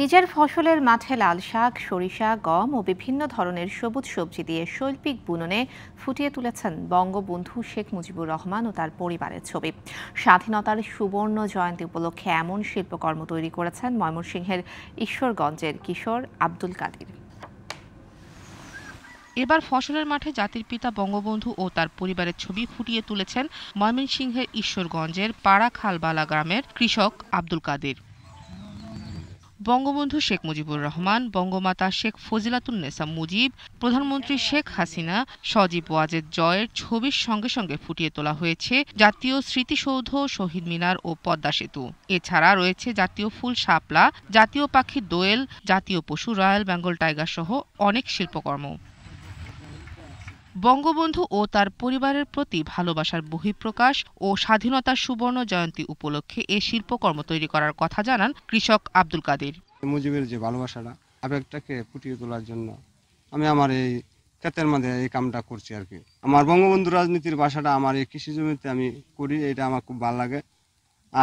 নিজের ফসলের মাঠে লাল শাক সরিষা গম ও বিভিন্ন ধরনের সবুজ সবজি দিয়ে শৈল্পিক বুননে ফুটিয়ে তুলেছেন বঙ্গবন্ধু শেখ মুজিবুর রহমান ও তার পরিবারের ছবি স্বাধীনতার সুবর্ণ জয়ন্তী উপলক্ষে এমন শিল্পকর্ম তৈরি করেছেন ময়মনসিংহের ঈশ্বরগঞ্জের কিশোর আব্দুল কাদির এবার ফসলের মাঠে জাতির পিতা বঙ্গবন্ধু ও তার পরিবারের ছবি ফুটিয়ে তুলেছেন ময়মনসিংহের ঈশ্বরগঞ্জের পাড়া খালবালা গ্রামের কৃষক আব্দুল কাদের বঙ্গবন্ধু শেখ মুজিবুর রহমান বঙ্গমাতা শেখ ফজিলাতুন্নেসা মুজিব প্রধানমন্ত্রী শেখ হাসিনা সজীব ওয়াজেদ জয়ের ছবির সঙ্গে সঙ্গে ফুটিয়ে তোলা হয়েছে জাতীয় স্মৃতিসৌধ শহীদ মিনার ও পদ্মা সেতু এছাড়া রয়েছে জাতীয় ফুল শাপলা জাতীয় পাখি দোয়েল জাতীয় পশু রয়্যাল বেঙ্গল টাইগার সহ অনেক শিল্পকর্ম বঙ্গবন্ধু ও তার পরিবারের প্রতি ভালোবাসার বহিঃপ্রকাশ ও স্বাধীনতার সুবর্ণ জয়ন্তী উপলক্ষে এ শিল্পকর্ম তৈরি করার কথা জানান কৃষক আব্দুল কাদের মুজিবের যে ভালোবাসাটা আবেগটাকে ফুটিয়ে তোলার জন্য আমি আমার এই ক্ষেতের মধ্যে এই কামটা করছি আর কি আমার বঙ্গবন্ধু রাজনীতির বাসাটা আমার এই কৃষি জমিতে আমি করি এটা আমার খুব ভালো লাগে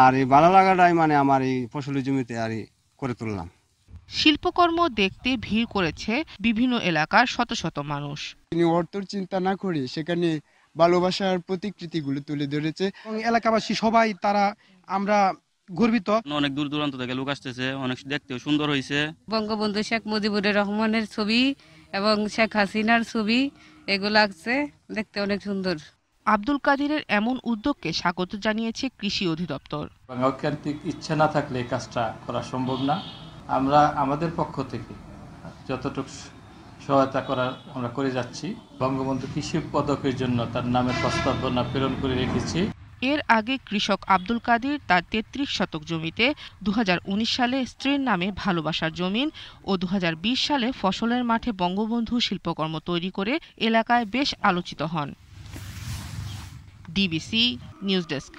আর এই ভালো লাগাটাই মানে আমার এই ফসলি জমিতে আর করে তুললাম শিল্পকর্ম দেখতে ভিড় করেছে বিভিন্ন এলাকার শত শত মানুষ তিনি অর্থর চিন্তা না করে সেখানে ভালোবাসার প্রতিকৃতিগুলো তুলে ধরেছে এলাকাবাসী সবাই তারা আমরা গর্বিত অনেক দূর দূরান্ত থেকে লোক আসতেছে অনেক দেখতেও সুন্দর হয়েছে বঙ্গবন্ধু শেখ মুজিবুর রহমানের ছবি এবং শেখ হাসিনার ছবি এগুলো আছে দেখতে অনেক সুন্দর আব্দুল কাদিরের এমন উদ্যোগকে স্বাগত জানিয়েছে কৃষি অধিদপ্তর বাঙালির ইচ্ছে না থাকলে কাজটা করা সম্ভব না আমরা আমাদের পক্ষ থেকে যতটুকু সহায়তা করার আমরা করে যাচ্ছি বঙ্গবন্ধু কৃষি পদকের জন্য তার নামের প্রস্তাবনা প্রেরণ করে রেখেছি এর আগে কৃষক আব্দুল কাদির তার তেত্রিশ শতক জমিতে দু সালে স্ত্রীর নামে ভালোবাসার জমিন ও দু সালে ফসলের মাঠে বঙ্গবন্ধু শিল্পকর্ম তৈরি করে এলাকায় বেশ আলোচিত হন ডিবিসি নিউজ ডেস্ক